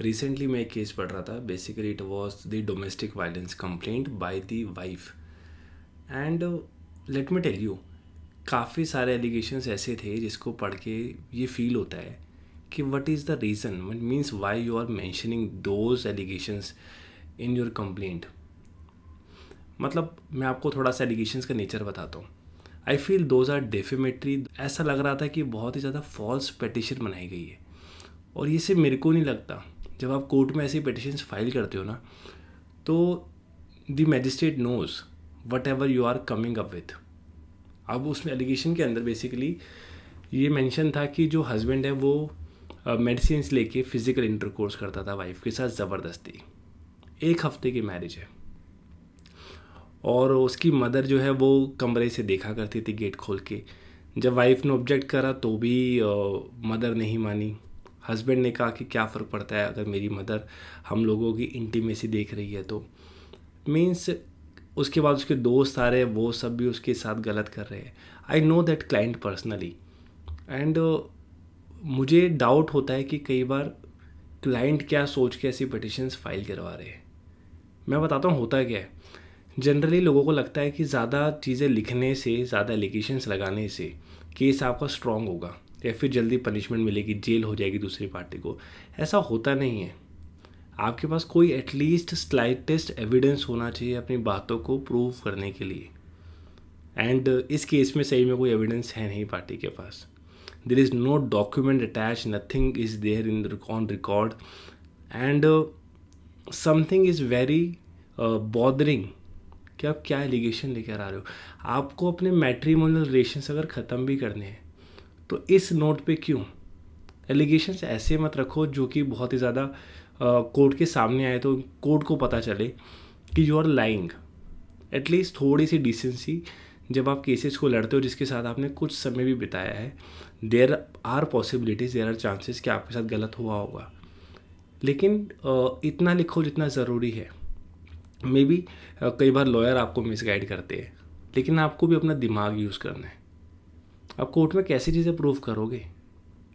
recently मैं एक case पढ़ रहा था basically it was the domestic violence complaint by the wife and let me tell you काफ़ी सारे एलिगेशंस ऐसे थे जिसको पढ़ के ये फील होता है कि what is the reason what means why you are mentioning those allegations in your complaint मतलब मैं आपको थोड़ा सा एलिगेशंस का नेचर बताता हूँ I feel those are defamatory ऐसा लग रहा था कि बहुत ही ज़्यादा फॉल्स पटिशन बनाई गई है और ये सिर्फ मेरे को नहीं लगता जब आप कोर्ट में ऐसी पिटिशंस फाइल करते हो ना तो the magistrate knows whatever you are coming up with अब उसमें एलिगेशन के अंदर बेसिकली ये मेंशन था कि जो हस्बैंड है वो मेडिसिन uh, लेके फिज़िकल इंटरकोर्स करता था वाइफ के साथ ज़बरदस्ती एक हफ्ते की मैरिज है और उसकी मदर जो है वो कमरे से देखा करती थी गेट खोल के जब वाइफ ने ऑब्जेक्ट करा तो भी मदर नहीं मानी हस्बैंड ने कहा कि क्या फ़र्क पड़ता है अगर मेरी मदर हम लोगों की इंटीमेसी देख रही है तो मीन्स उसके बाद उसके दोस्त आ रहे हैं वो सब भी उसके साथ गलत कर रहे हैं I know that client personally and मुझे डाउट होता है कि कई बार क्लाइंट क्या सोच के ऐसी पटिशन्स फाइल करवा रहे हैं मैं बताता हूँ होता क्या है जनरली लोगों को लगता है कि ज़्यादा चीज़ें लिखने से ज़्यादा एलिगेशन्स लगाने से केस आपका स्ट्रॉन्ग होगा या फिर जल्दी पनिशमेंट मिलेगी जेल हो जाएगी दूसरी पार्टी को ऐसा होता नहीं है आपके पास कोई एटलीस्ट स्लाइटेस्ट एविडेंस होना चाहिए अपनी बातों को प्रूव करने के लिए एंड इस केस में सही में कोई एविडेंस है नहीं पार्टी के पास there is no document attach nothing is there in on record and something is very bothering कि आप क्या एलिगेशन लेकर आ रहे हो आपको अपने मैट्रीमोनल रिलेशन अगर ख़त्म भी करने हैं तो इस नोट पे क्यों एलिगेशंस ऐसे मत रखो जो कि बहुत ही ज़्यादा कोर्ट के सामने आए तो कोर्ट को पता चले कि यू आर लाइंग एटलीस्ट थोड़ी सी डिसेंसी जब आप केसेस को लड़ते हो जिसके साथ आपने कुछ समय भी बिताया है there are possibilities there are chances कि आपके साथ गलत हुआ होगा लेकिन इतना लिखो जितना ज़रूरी है मे बी कई बार लॉयर आपको मिसगाइड करते हैं लेकिन आपको भी अपना दिमाग यूज़ करना है आप कोर्ट में कैसी चीज़ें प्रूव करोगे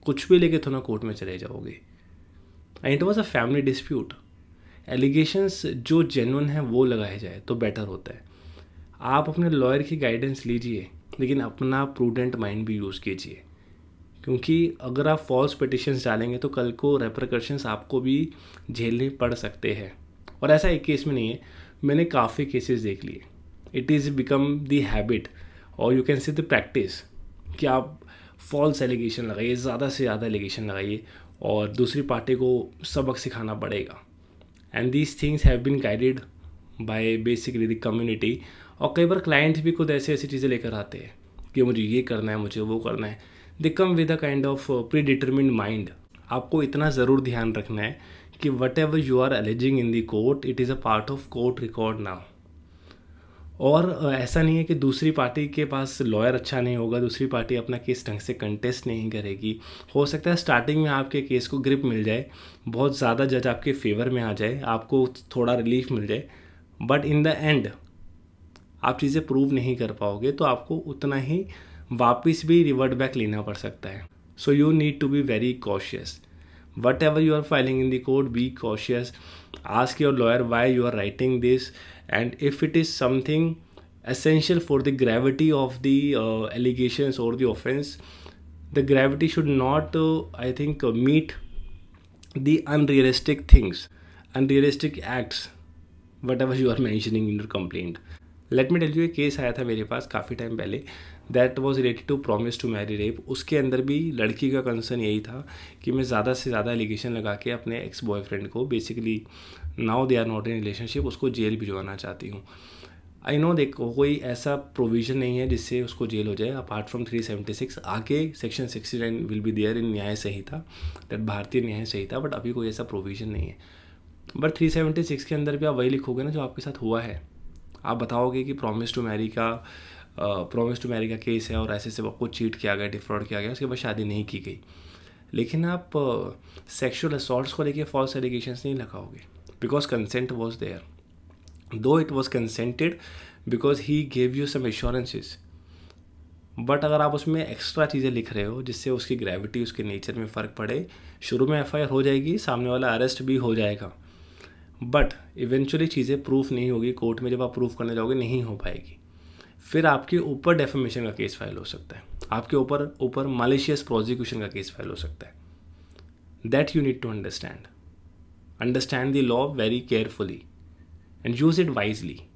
कुछ भी लेके थोड़ा कोर्ट में चले जाओगे and it was a family dispute allegations जो जेनवन है वो लगाए जाए तो बेटर होता है आप अपने लॉयर की गाइडेंस लीजिए लेकिन अपना प्रूडेंट माइंड भी यूज़ कीजिए क्योंकि अगर आप फॉल्स पटिशन्स डालेंगे तो कल को रेप्रकर्शंस आपको भी झेलने पड़ सकते हैं और ऐसा एक केस में नहीं है मैंने काफ़ी केसेस देख लिए it is become the habit और you can see the practice कि आप फॉल्स एलिगेशन लगाइए ज़्यादा से ज़्यादा एलिगेशन लगाइए और दूसरी पार्टी को सबक सिखाना पड़ेगा and these things have been guided by basically the community और कई बार क्लाइंट्स भी खुद ऐसी ऐसी चीज़ें लेकर आते हैं कि मुझे ये करना है मुझे वो करना है they come with a kind of predetermined mind आपको इतना ज़रूर ध्यान रखना है कि whatever you are alleging in the court it is a part of court record now और ऐसा नहीं है कि दूसरी पार्टी के पास लॉयर अच्छा नहीं होगा दूसरी पार्टी अपना केस ढंग से कंटेस्ट नहीं करेगी हो सकता है स्टार्टिंग में आपके केस को ग्रिप मिल जाए बहुत ज़्यादा जज आपके फेवर में आ जाए आपको थोड़ा रिलीफ मिल जाए बट इन द एंड आप चीज़ें प्रूव नहीं कर पाओगे तो आपको उतना ही वापस भी रिवर्ट बैक लेना पड़ सकता है so you need to be very cautious whatever you are filing in the court be cautious ask your lawyer why you are writing this and if it is something essential for the gravity of the uh, allegations or the offense the gravity should not uh, i think uh, meet the unrealistic things unrealistic acts whatever you are mentioning in your complaint let me tell you ये case आया था मेरे पास काफ़ी time पहले that was related to promise to marry rape उसके अंदर भी लड़की का कंसर्न यही था कि मैं ज़्यादा से ज़्यादा एलिगेशन लगा के अपने एक्स बॉयफ्रेंड को basically now they are not in relationship उसको जेल भिजवाना चाहती हूँ आई नो देखो कोई ऐसा प्रोविज़न नहीं है जिससे उसको जेल हो जाए अपार्ट फ्रॉम 376 आगे section 69 will be there in Nyaya Sanhita that भारतीय न्याय संहिता बट अभी कोई ऐसा प्रोविज़न नहीं है बट 376 के अंदर भी आप वही लिखोगे ना जो आपके साथ हुआ है आप बताओगे कि प्रॉमिस टू मैरी का प्रोमिस टू मैरी का केस है और ऐसे ऐसे वक्त चीट किया गया डिफ्रॉड किया गया उसके बाद शादी नहीं की गई लेकिन आप सेक्शुअल असॉल्ट्स को लेके फॉल्स एलिगेशन नहीं लगाओगे because consent was there though it was consented because he gave you some assurances but अगर आप उसमें एक्स्ट्रा चीज़ें लिख रहे हो जिससे उसकी ग्रेविटी उसके नेचर में फ़र्क पड़े शुरू में एफ हो जाएगी सामने वाला अरेस्ट भी हो जाएगा बट इवेंचुअली चीज़ें प्रूफ नहीं होगी कोर्ट में जब आप प्रूफ करने जाओगे नहीं हो पाएगी फिर आपके ऊपर डेफेमेशन का केस फाइल हो सकता है आपके ऊपर ऊपर मालिशियस प्रोसिक्यूशन का केस फाइल हो सकता है that you need to understand understand the law very carefully and use it wisely